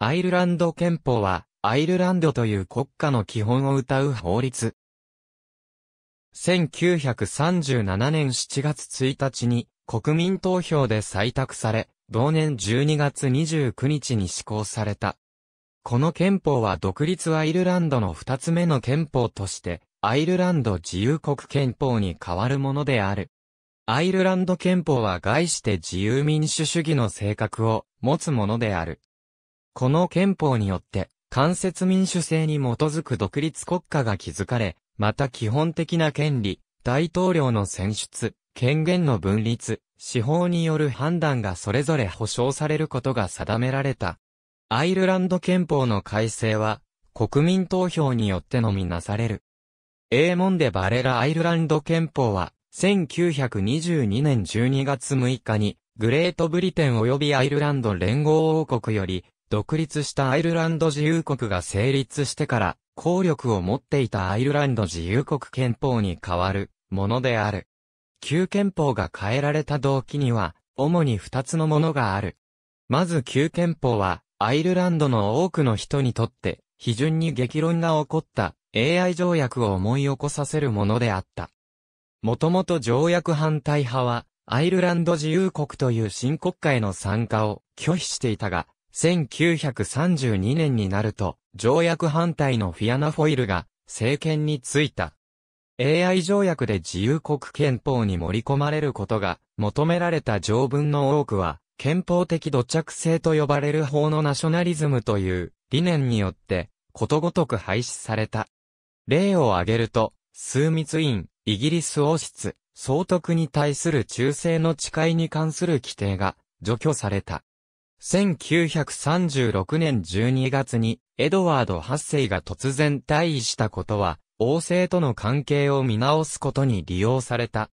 アイルランド憲法は、アイルランドという国家の基本を謳う法律。1937年7月1日に国民投票で採択され、同年12月29日に施行された。この憲法は独立アイルランドの二つ目の憲法として、アイルランド自由国憲法に変わるものである。アイルランド憲法は概して自由民主主義の性格を持つものである。この憲法によって、間接民主制に基づく独立国家が築かれ、また基本的な権利、大統領の選出、権限の分立、司法による判断がそれぞれ保障されることが定められた。アイルランド憲法の改正は、国民投票によってのみなされる。英文でバレラアイルランド憲法は、1922年12月6日に、グレートブリテン及びアイルランド連合王国より、独立したアイルランド自由国が成立してから、効力を持っていたアイルランド自由国憲法に代わるものである。旧憲法が変えられた動機には、主に二つのものがある。まず旧憲法は、アイルランドの多くの人にとって、批准に激論が起こった AI 条約を思い起こさせるものであった。もともと条約反対派は、アイルランド自由国という新国家への参加を拒否していたが、1932年になると、条約反対のフィアナフォイルが政権に就いた。AI 条約で自由国憲法に盛り込まれることが求められた条文の多くは、憲法的土着性と呼ばれる法のナショナリズムという理念によってことごとく廃止された。例を挙げると、枢密院、イギリス王室、総督に対する忠誠の誓いに関する規定が除去された。1936年12月に、エドワード8世が突然退位したことは、王政との関係を見直すことに利用された。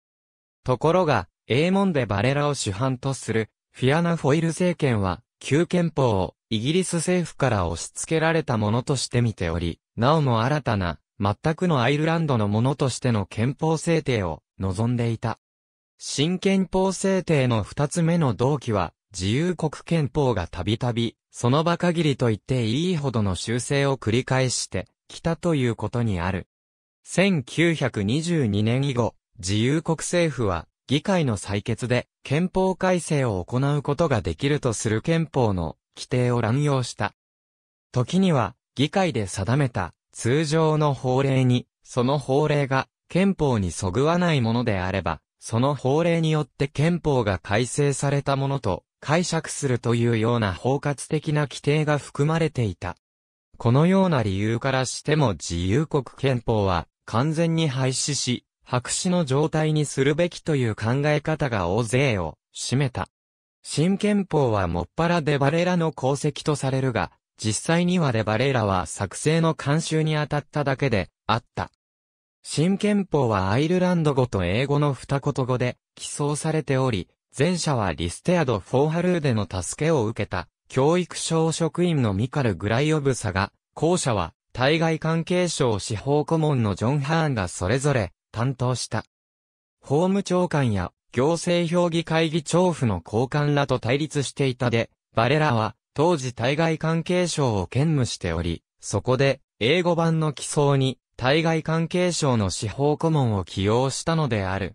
ところが、エーモンでバレラを主犯とする、フィアナ・フォイル政権は、旧憲法をイギリス政府から押し付けられたものとして見ており、なおも新たな、全くのアイルランドのものとしての憲法制定を望んでいた。新憲法制定の二つ目の動機は、自由国憲法がたびたび、その場限りと言っていいほどの修正を繰り返してきたということにある。1922年以後、自由国政府は、議会の採決で憲法改正を行うことができるとする憲法の規定を乱用した。時には、議会で定めた通常の法令に、その法令が憲法にそぐわないものであれば、その法令によって憲法が改正されたものと解釈するというような包括的な規定が含まれていた。このような理由からしても自由国憲法は完全に廃止し、白紙の状態にするべきという考え方が大勢を占めた。新憲法はもっぱらデバレラの功績とされるが、実際にはデバレラは作成の慣習に当たっただけであった。新憲法はアイルランド語と英語の二言語で起草されており、前者はリステアド・フォーハルーデの助けを受けた、教育省職員のミカル・グライオブサが、後者は、対外関係省司法顧問のジョン・ハーンがそれぞれ、担当した。法務長官や、行政評議会議長府の高官らと対立していたで、バレラは、当時対外関係省を兼務しており、そこで、英語版の起草に、対外関係省の司法顧問を起用したのである。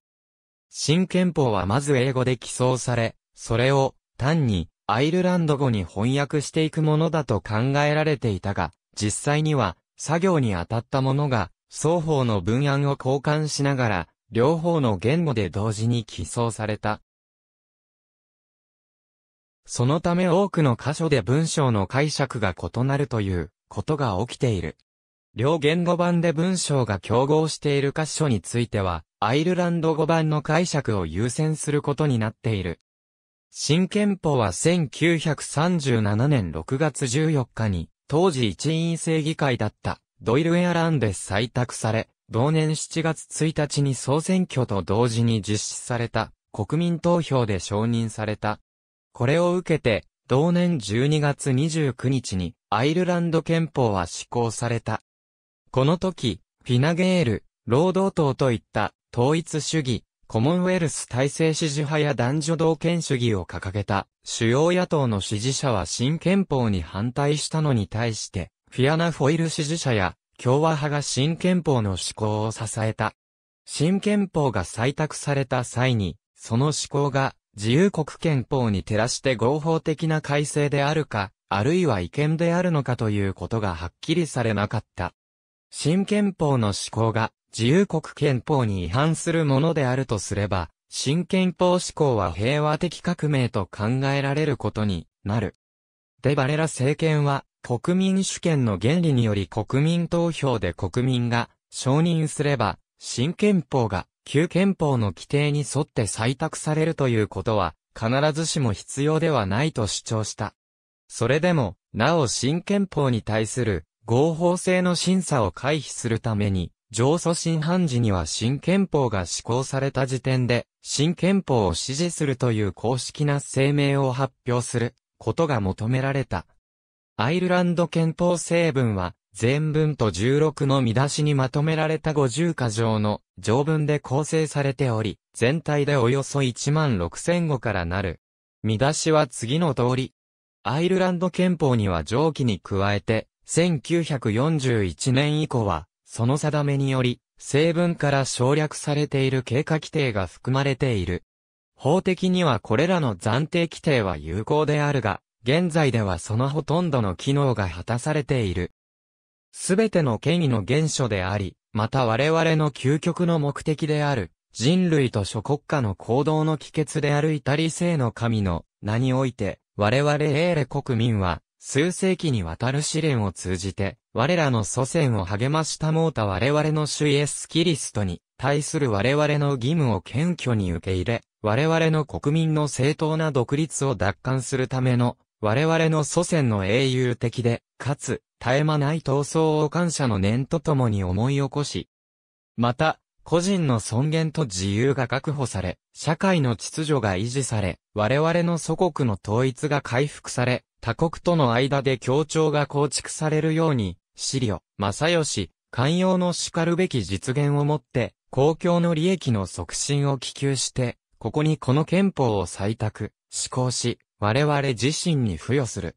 新憲法はまず英語で起草され、それを単にアイルランド語に翻訳していくものだと考えられていたが、実際には作業に当たったものが双方の文案を交換しながら、両方の言語で同時に起草された。そのため多くの箇所で文章の解釈が異なるということが起きている。両言語版で文章が競合している箇所については、アイルランド語版の解釈を優先することになっている。新憲法は1937年6月14日に、当時一員制議会だったドイル・エアランで採択され、同年7月1日に総選挙と同時に実施された国民投票で承認された。これを受けて、同年12月29日にアイルランド憲法は施行された。この時、フィナゲール、労働党といった統一主義、コモンウェルス体制支持派や男女同権主義を掲げた主要野党の支持者は新憲法に反対したのに対して、フィアナ・フォイル支持者や共和派が新憲法の施行を支えた。新憲法が採択された際に、その施行が自由国憲法に照らして合法的な改正であるか、あるいは違憲であるのかということがはっきりされなかった。新憲法の施行が自由国憲法に違反するものであるとすれば、新憲法施行は平和的革命と考えられることになる。デバレラ政権は、国民主権の原理により国民投票で国民が承認すれば、新憲法が旧憲法の規定に沿って採択されるということは、必ずしも必要ではないと主張した。それでも、なお新憲法に対する合法性の審査を回避するために、上訴審判時には新憲法が施行された時点で、新憲法を支持するという公式な声明を発表することが求められた。アイルランド憲法成文は、全文と16の見出しにまとめられた50箇条の条文で構成されており、全体でおよそ1万6000語からなる。見出しは次の通り。アイルランド憲法には上記に加えて、1941年以降は、その定めにより、成分から省略されている経過規定が含まれている。法的にはこれらの暫定規定は有効であるが、現在ではそのほとんどの機能が果たされている。すべての権威の原初であり、また我々の究極の目的である、人類と諸国家の行動の帰結であるイタリ性の神の名において、我々エーレ国民は、数世紀にわたる試練を通じて、我らの祖先を励ましたもうた我々の主イエス・キリストに対する我々の義務を謙虚に受け入れ、我々の国民の正当な独立を奪還するための、我々の祖先の英雄的で、かつ、絶え間ない闘争を感謝の念とともに思い起こし、また、個人の尊厳と自由が確保され、社会の秩序が維持され、我々の祖国の統一が回復され、他国との間で協調が構築されるように、資料、正義、寛容の叱るべき実現をもって、公共の利益の促進を希求して、ここにこの憲法を採択、施行し、我々自身に付与する。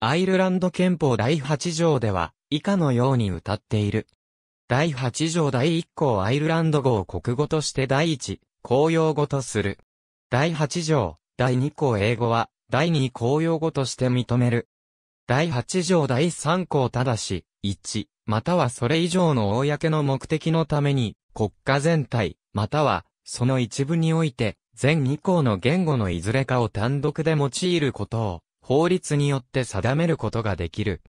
アイルランド憲法第8条では、以下のように歌っている。第8条第1項アイルランド語を国語として第1、公用語とする。第8条、第2項英語は、第2公用語として認める。第8条第3項ただし、1、またはそれ以上の公の目的のために、国家全体、または、その一部において、全2項の言語のいずれかを単独で用いることを、法律によって定めることができる。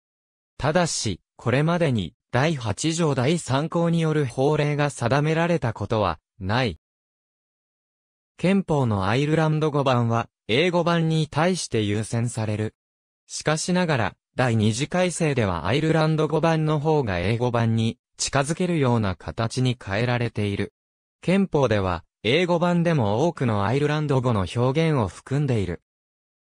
ただし、これまでに、第8条第3項による法令が定められたことは、ない。憲法のアイルランド語版は、英語版に対して優先される。しかしながら、第二次改正ではアイルランド語版の方が英語版に近づけるような形に変えられている。憲法では、英語版でも多くのアイルランド語の表現を含んでいる。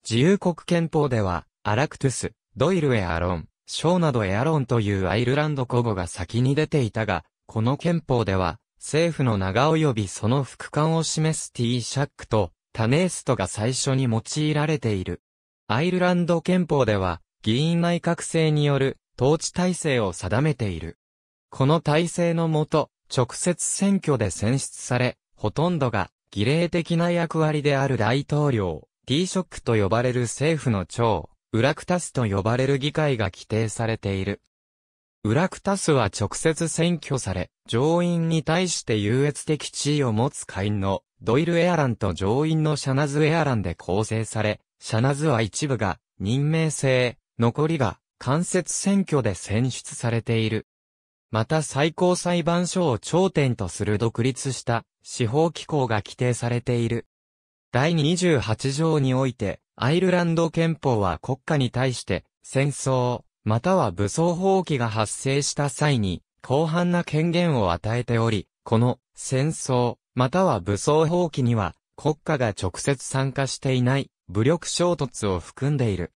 自由国憲法では、アラクトゥス、ドイルエアロン、ショーなどエアロンというアイルランド古語が先に出ていたが、この憲法では、政府の長及びその副官を示す T シャックと、タネーストが最初に用いられている。アイルランド憲法では、議員内閣制による統治体制を定めている。この体制のもと、直接選挙で選出され、ほとんどが儀礼的な役割である大統領、ティーショックと呼ばれる政府の長、ウラクタスと呼ばれる議会が規定されている。ウラクタスは直接選挙され、上院に対して優越的地位を持つ会員のドイルエアランと上院のシャナズエアランで構成され、シャナズは一部が任命制、残りが間接選挙で選出されている。また最高裁判所を頂点とする独立した司法機構が規定されている。第28条において、アイルランド憲法は国家に対して戦争、または武装放棄が発生した際に、広範な権限を与えており、この戦争、または武装放棄には国家が直接参加していない武力衝突を含んでいる。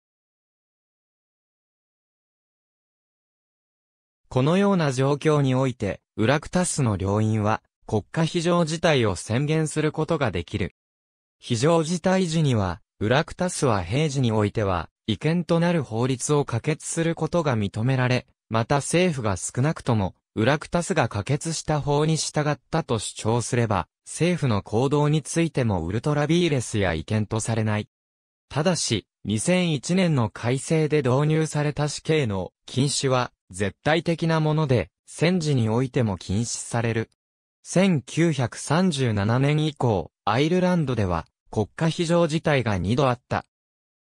このような状況において、ウラクタスの領員は、国家非常事態を宣言することができる。非常事態時には、ウラクタスは平時においては、違憲となる法律を可決することが認められ、また政府が少なくとも、ウラクタスが可決した法に従ったと主張すれば、政府の行動についてもウルトラビーレスや違憲とされない。ただし、2001年の改正で導入された死刑の禁止は絶対的なもので、戦時においても禁止される。1937年以降、アイルランドでは国家非常事態が2度あった。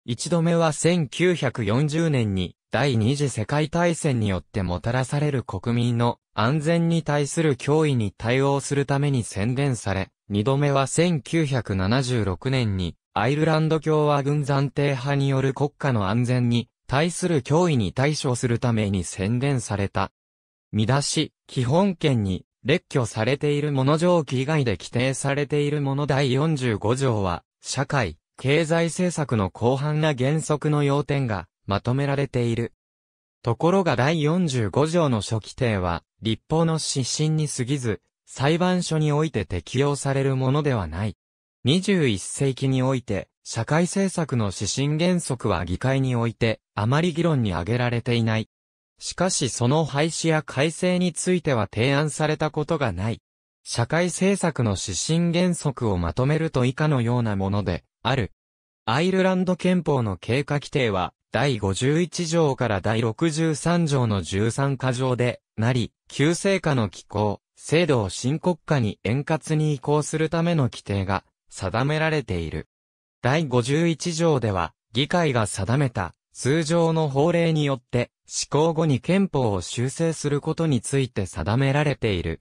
1度目は1940年に第二次世界大戦によってもたらされる国民の安全に対する脅威に対応するために宣伝され、2度目は1976年にアイルランド共和軍暫定派による国家の安全に対する脅威に対処するために宣伝された。見出し、基本権に列挙されているもの上記以外で規定されているもの第45条は、社会、経済政策の広範な原則の要点がまとめられている。ところが第45条の初規定は、立法の指針に過ぎず、裁判所において適用されるものではない。21世紀において、社会政策の指針原則は議会において、あまり議論に挙げられていない。しかしその廃止や改正については提案されたことがない。社会政策の指針原則をまとめると以下のようなもので、ある。アイルランド憲法の経過規定は、第51条から第63条の13課条で、なり、旧制下の機構、制度を新国家に円滑に移行するための規定が定められている。第51条では、議会が定めた通常の法令によって施行後に憲法を修正することについて定められている。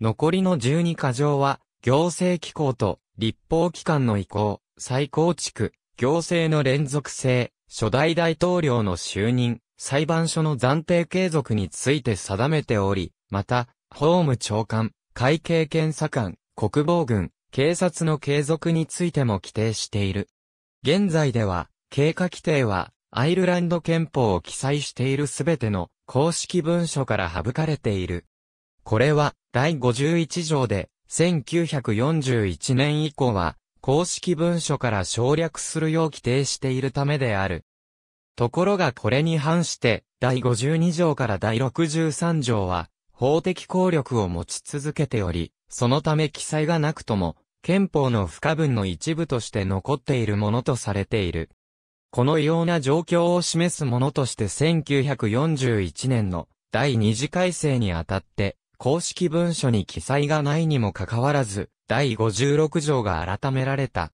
残りの12箇条は、行政機構と立法機関の移行、再構築、行政の連続性、初代大統領の就任、裁判所の暫定継続について定めており、また、法務長官、会計検査官、国防軍、警察の継続についても規定している。現在では、経過規定は、アイルランド憲法を記載しているすべての公式文書から省かれている。これは、第51条で、1941年以降は、公式文書から省略するよう規定しているためである。ところがこれに反して、第52条から第63条は、法的効力を持ち続けており、そのため記載がなくとも、憲法の不可分の一部として残っているものとされている。このような状況を示すものとして1941年の第二次改正にあたって、公式文書に記載がないにもかかわらず、第56条が改められた。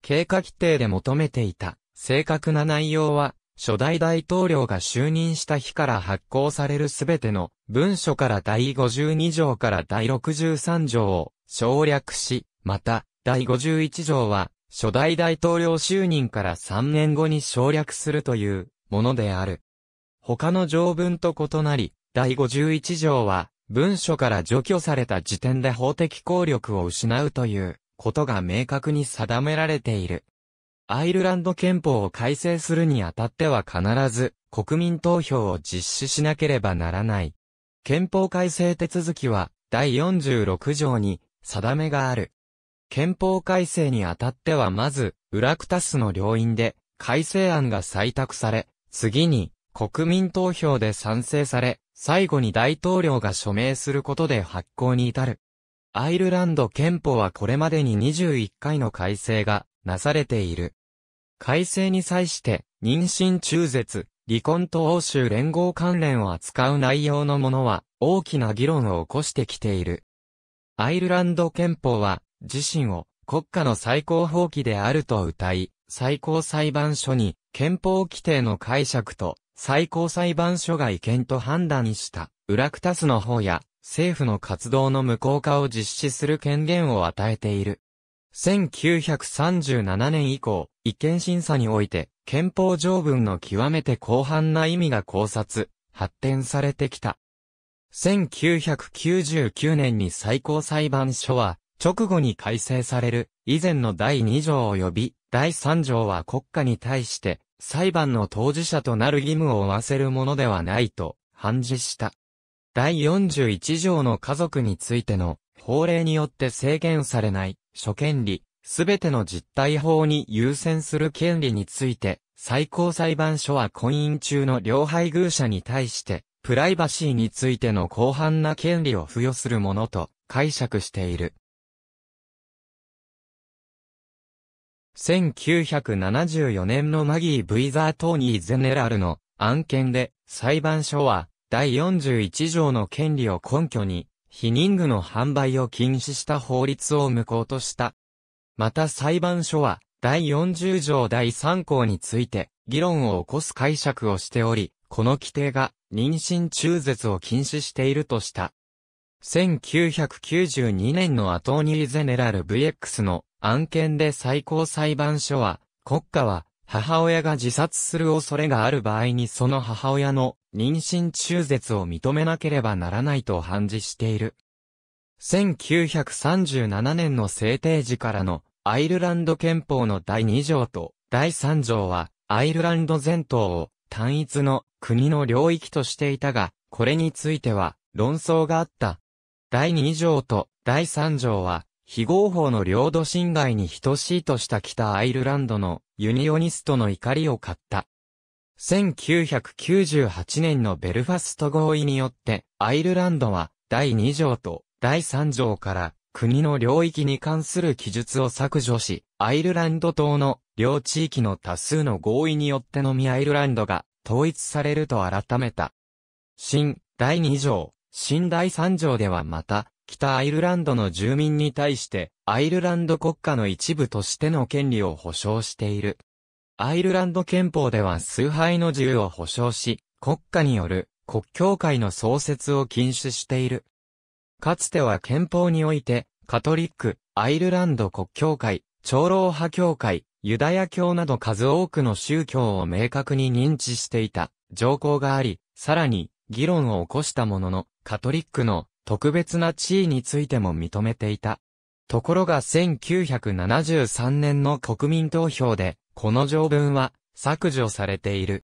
経過規定で求めていた正確な内容は、初代大統領が就任した日から発行されるすべての文書から第52条から第63条を省略し、また、第51条は、初代大統領就任から3年後に省略するというものである。他の条文と異なり、第51条は、文書から除去された時点で法的効力を失うということが明確に定められている。アイルランド憲法を改正するにあたっては必ず国民投票を実施しなければならない。憲法改正手続きは第46条に定めがある。憲法改正にあたってはまず、ウラクタスの両院で改正案が採択され、次に国民投票で賛成され、最後に大統領が署名することで発行に至る。アイルランド憲法はこれまでに21回の改正がなされている。改正に際して、妊娠中絶、離婚と欧州連合関連を扱う内容のものは大きな議論を起こしてきている。アイルランド憲法は自身を国家の最高法規であると謳い、最高裁判所に憲法規定の解釈と最高裁判所が違憲と判断した、ウラクタスの方や政府の活動の無効化を実施する権限を与えている。1937年以降、違憲審査において、憲法条文の極めて広範な意味が考察、発展されてきた。1999年に最高裁判所は、直後に改正される以前の第2条及び第3条は国家に対して裁判の当事者となる義務を負わせるものではないと判事した。第41条の家族についての法令によって制限されない諸権利、すべての実態法に優先する権利について最高裁判所は婚姻中の両配偶者に対してプライバシーについての広範な権利を付与するものと解釈している。1974年のマギー・イザートーニー・ゼネラルの案件で裁判所は第41条の権利を根拠に否認具の販売を禁止した法律を無効とした。また裁判所は第40条第3項について議論を起こす解釈をしており、この規定が妊娠中絶を禁止しているとした。1992年のアトーニー・ゼネラル VX の案件で最高裁判所は、国家は、母親が自殺する恐れがある場合にその母親の妊娠中絶を認めなければならないと判事している。1937年の制定時からのアイルランド憲法の第2条と第3条はアイルランド全島を単一の国の領域としていたが、これについては論争があった。第2条と第3条は非合法の領土侵害に等しいとした北アイルランドのユニオニストの怒りを買った。1998年のベルファスト合意によって、アイルランドは第2条と第3条から国の領域に関する記述を削除し、アイルランド島の両地域の多数の合意によってのみアイルランドが統一されると改めた。新第2条、新第3条ではまた、北アイルランドの住民に対して、アイルランド国家の一部としての権利を保障している。アイルランド憲法では崇拝の自由を保障し、国家による国教会の創設を禁止している。かつては憲法において、カトリック、アイルランド国教会、長老派教会、ユダヤ教など数多くの宗教を明確に認知していた条項があり、さらに議論を起こしたものの、カトリックの特別な地位についても認めていた。ところが1973年の国民投票で、この条文は削除されている。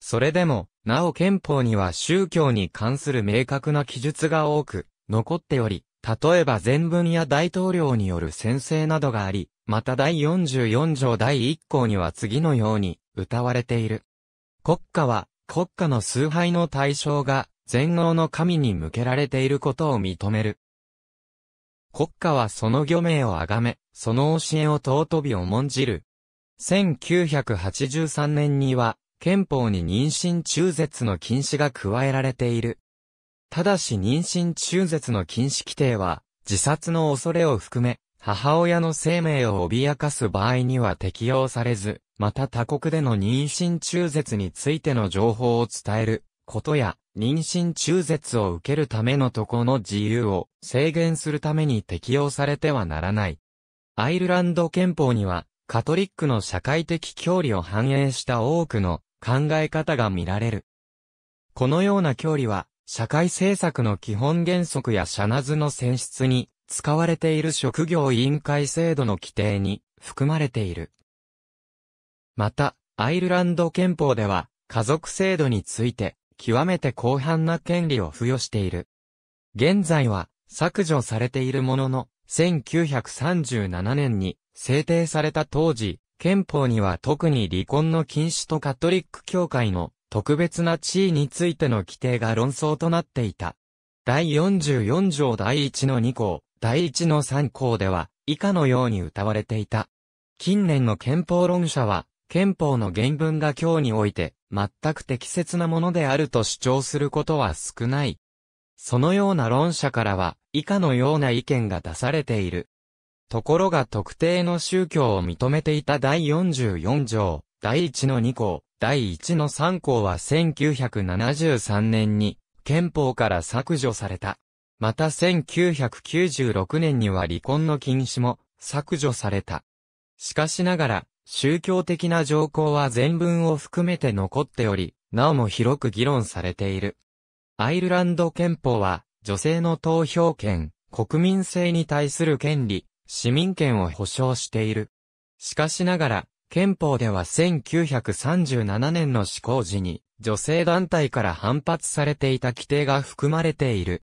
それでも、なお憲法には宗教に関する明確な記述が多く、残っており、例えば全文や大統領による宣誓などがあり、また第44条第1項には次のように、歌われている。国家は、国家の崇拝の対象が、全能の神に向けられていることを認める。国家はその漁名をあがめ、その教えを尊び重んじる。1983年には、憲法に妊娠中絶の禁止が加えられている。ただし妊娠中絶の禁止規定は、自殺の恐れを含め、母親の生命を脅かす場合には適用されず、また他国での妊娠中絶についての情報を伝えることや、妊娠中絶を受けるためのとこの自由を制限するために適用されてはならない。アイルランド憲法には、カトリックの社会的教理を反映した多くの考え方が見られる。このような教理は、社会政策の基本原則や社ナズの選出に使われている職業委員会制度の規定に含まれている。また、アイルランド憲法では、家族制度について、極めて広範な権利を付与している。現在は削除されているものの、1937年に制定された当時、憲法には特に離婚の禁止とカトリック教会の特別な地位についての規定が論争となっていた。第44条第1の2項、第1の3項では、以下のように謳われていた。近年の憲法論者は、憲法の原文が今日において、全く適切なものであると主張することは少ない。そのような論者からは、以下のような意見が出されている。ところが特定の宗教を認めていた第44条、第1の2項、第1の3項は1973年に憲法から削除された。また1996年には離婚の禁止も削除された。しかしながら、宗教的な条項は全文を含めて残っており、なおも広く議論されている。アイルランド憲法は、女性の投票権、国民性に対する権利、市民権を保障している。しかしながら、憲法では1937年の施行時に、女性団体から反発されていた規定が含まれている。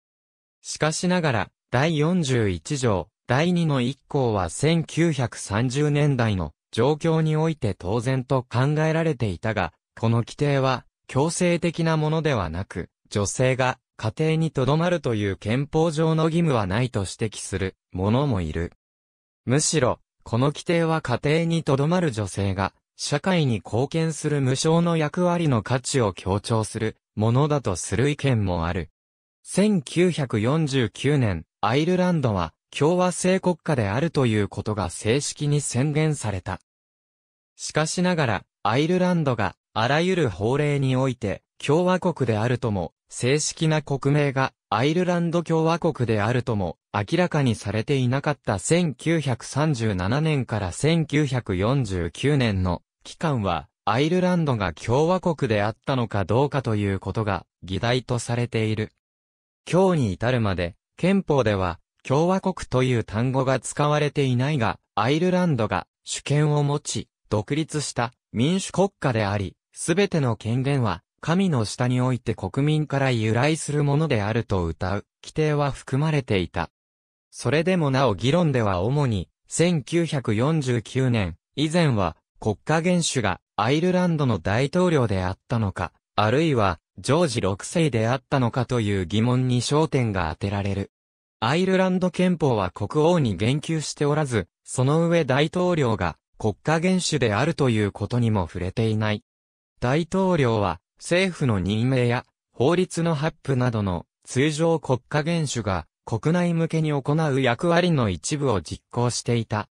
しかしながら、第41条、第2の1項は1930年代の状況において当然と考えられていたが、この規定は強制的なものではなく、女性が家庭に留まるという憲法上の義務はないと指摘する者もいる。むしろ、この規定は家庭に留まる女性が社会に貢献する無償の役割の価値を強調するものだとする意見もある。1949年、アイルランドは共和制国家であるということが正式に宣言された。しかしながら、アイルランドが、あらゆる法令において、共和国であるとも、正式な国名が、アイルランド共和国であるとも、明らかにされていなかった1937年から1949年の期間は、アイルランドが共和国であったのかどうかということが議題とされている。今日に至るまで、憲法では共和国という単語が使われていないが、アイルランドが主権を持ち、独立した民主国家であり、すべての権限は、神の下において国民から由来するものであると謳う、規定は含まれていた。それでもなお議論では主に、1949年、以前は、国家元首がアイルランドの大統領であったのか、あるいは、ジョージ6世であったのかという疑問に焦点が当てられる。アイルランド憲法は国王に言及しておらず、その上大統領が国家元首であるということにも触れていない。大統領は政府の任命や法律の発布などの通常国家元首が国内向けに行う役割の一部を実行していた。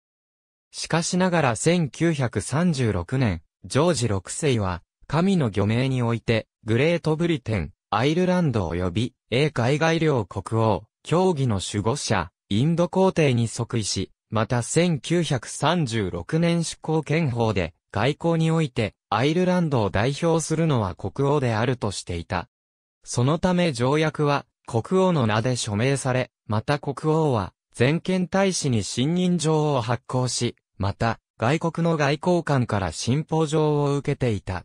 しかしながら1936年、ジョージ6世は、神の漁名において、グレートブリテン、アイルランド及び、英海外領国王、協議の守護者、インド皇帝に即位し、また1936年執行憲法で、外交において、アイルランドを代表するのは国王であるとしていた。そのため条約は、国王の名で署名され、また国王は、全権大使に信任状を発行し、また、外国の外交官から信奉状を受けていた。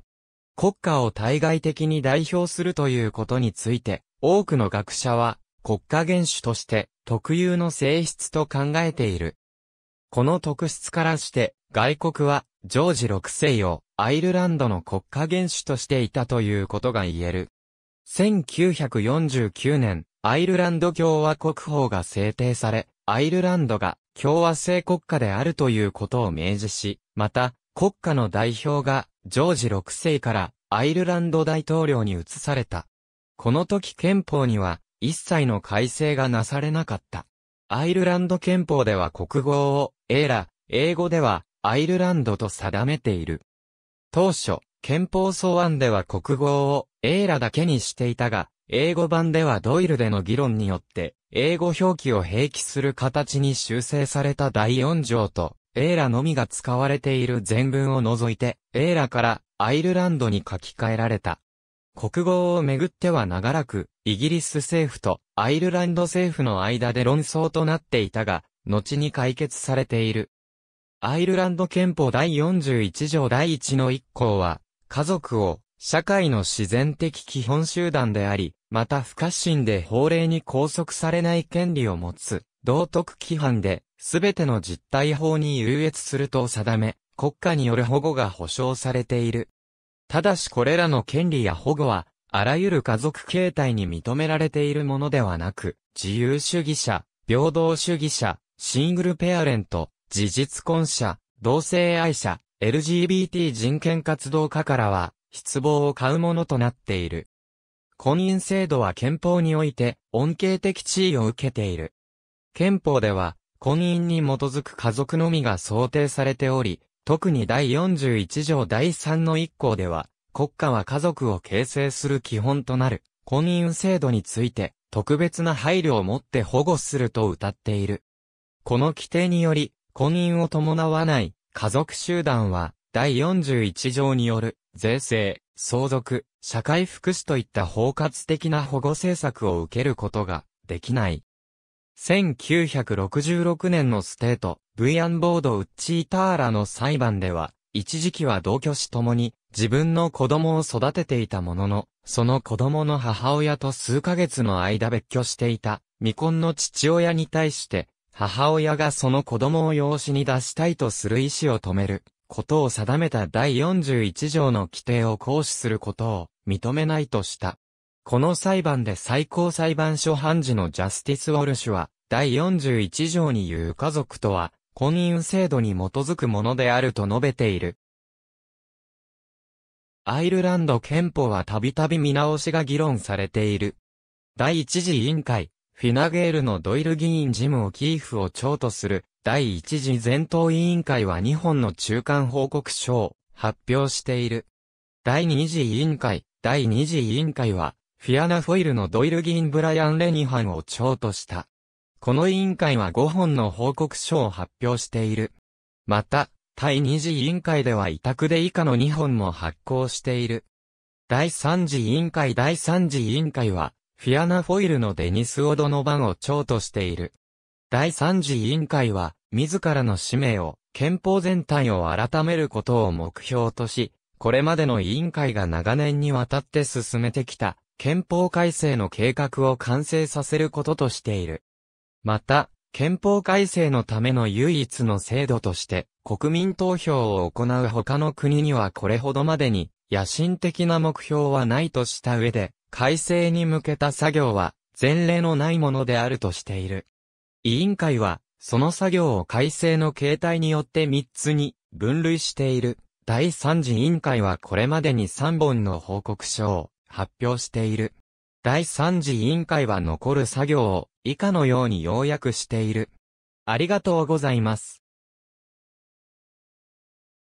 国家を対外的に代表するということについて、多くの学者は、国家元首として、特有の性質と考えている。この特質からして、外国は、ジョージ6世を、アイルランドの国家元首としていたということが言える。1949年、アイルランド共和国法が制定され、アイルランドが共和制国家であるということを明示し、また、国家の代表がジョージ6世からアイルランド大統領に移された。この時憲法には一切の改正がなされなかった。アイルランド憲法では国語を、エーラ、英語では、アイルランドと定めている。当初、憲法草案では国語を、エーラだけにしていたが、英語版ではドイルでの議論によって、英語表記を併記する形に修正された第4条と、エーラのみが使われている全文を除いて、エーラからアイルランドに書き換えられた。国語をめぐっては長らく、イギリス政府とアイルランド政府の間で論争となっていたが、後に解決されている。アイルランド憲法第41条第1の1項は、家族を社会の自然的基本集団であり、また不可侵で法令に拘束されない権利を持つ、道徳規範で、すべての実態法に優越すると定め、国家による保護が保障されている。ただしこれらの権利や保護は、あらゆる家族形態に認められているものではなく、自由主義者、平等主義者、シングルペアレント、事実婚者、同性愛者、LGBT 人権活動家からは、失望を買うものとなっている。婚姻制度は憲法において、恩恵的地位を受けている。憲法では、婚姻に基づく家族のみが想定されており、特に第41条第3の1項では、国家は家族を形成する基本となる、婚姻制度について、特別な配慮を持って保護すると謳っている。この規定により、婚姻を伴わない家族集団は、第41条による税制、相続、社会福祉といった包括的な保護政策を受けることができない。1966年のステート、V アンボード・ウッチーターラの裁判では、一時期は同居し共に自分の子供を育てていたものの、その子供の母親と数ヶ月の間別居していた未婚の父親に対して、母親がその子供を養子に出したいとする意思を止めることを定めた第41条の規定を行使することを認めないとした。この裁判で最高裁判所判事のジャスティス・ウォルシュは、第41条に言う家族とは、婚姻制度に基づくものであると述べている。アイルランド憲法はたびたび見直しが議論されている。第一次委員会、フィナゲールのドイル議員事務オキーフを長とする、第一次全党委員会は2本の中間報告書を発表している。第二次委員会、第2次委員会は、フィアナ・フォイルのドイル・ギン・ブライアン・レニハンを長とした。この委員会は5本の報告書を発表している。また、第2次委員会では委託で以下の2本も発行している。第3次委員会第3次委員会は、フィアナ・フォイルのデニス・オドノバンを長としている。第3次委員会は、自らの使命を、憲法全体を改めることを目標とし、これまでの委員会が長年にわたって進めてきた、憲法改正の計画を完成させることとしている。また、憲法改正のための唯一の制度として、国民投票を行う他の国にはこれほどまでに、野心的な目標はないとした上で、改正に向けた作業は、前例のないものであるとしている。委員会は、その作業を改正の形態によって3つに分類している。第3次委員会はこれまでに3本の報告書を発表している。第3次委員会は残る作業を以下のように要約している。ありがとうございます。